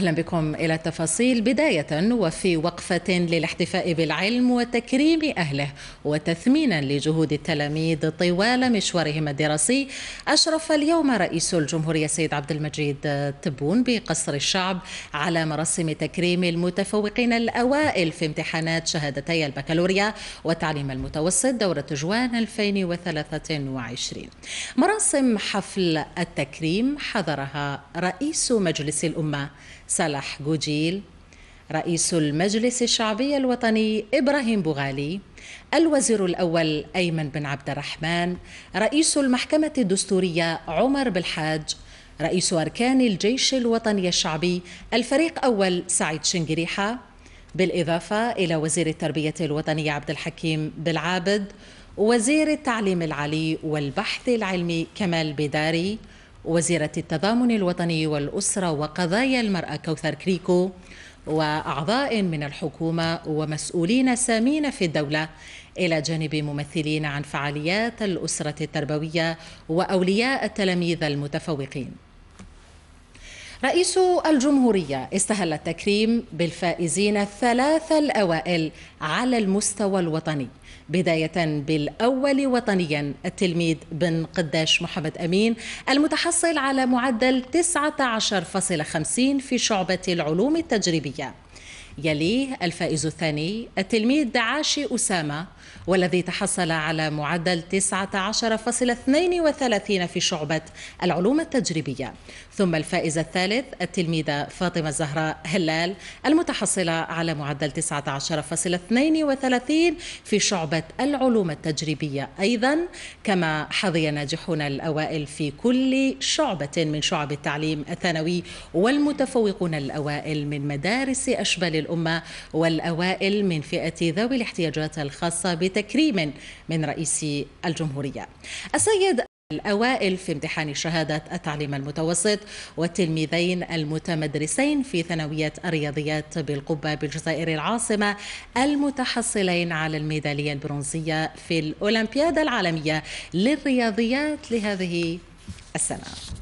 أهلا بكم إلى التفاصيل بداية وفي وقفة للاحتفاء بالعلم وتكريم أهله وتثمينا لجهود التلاميذ طوال مشوارهم الدراسي أشرف اليوم رئيس الجمهورية السيد عبد المجيد تبون بقصر الشعب على مراسم تكريم المتفوقين الأوائل في امتحانات شهادتي البكالوريا والتعليم المتوسط دورة جوان 2023 مراسم حفل التكريم حضرها رئيس مجلس الأمة صلاح جوجيل رئيس المجلس الشعبي الوطني ابراهيم بوغالي الوزير الاول ايمن بن عبد الرحمن رئيس المحكمه الدستوريه عمر بالحاج رئيس اركان الجيش الوطني الشعبي الفريق اول سعيد شنقريحه بالاضافه الى وزير التربيه الوطنيه عبد الحكيم بالعابد وزير التعليم العالي والبحث العلمي كمال بداري وزيرة التضامن الوطني والأسرة وقضايا المرأة كوثر كريكو وأعضاء من الحكومة ومسؤولين سامين في الدولة إلى جانب ممثلين عن فعاليات الأسرة التربوية وأولياء التلاميذ المتفوقين رئيس الجمهورية استهل التكريم بالفائزين الثلاثة الأوائل على المستوى الوطني بداية بالأول وطنيا التلميذ بن قداش محمد أمين المتحصل على معدل 19.50 في شعبة العلوم التجريبية يليه الفائز الثاني التلميذ دعاشي أسامة والذي تحصل على معدل 19.32 في شعبة العلوم التجريبية ثم الفائز الثالث التلميذة فاطمة الزهراء هلال المتحصلة على معدل 19.32 في شعبة العلوم التجريبية أيضا كما حظي الناجحون الأوائل في كل شعبة من شعب التعليم الثانوي والمتفوقون الأوائل من مدارس أشبال الأمة والأوائل من فئة ذوي الاحتياجات الخاصة بتكريم من رئيس الجمهورية السيد الأوائل في امتحان شهادة التعليم المتوسط والتلميذين المتمدرسين في ثانوية الرياضيات بالقبة بالجزائر العاصمة المتحصلين على الميدالية البرونزية في الأولمبياد العالمية للرياضيات لهذه السنة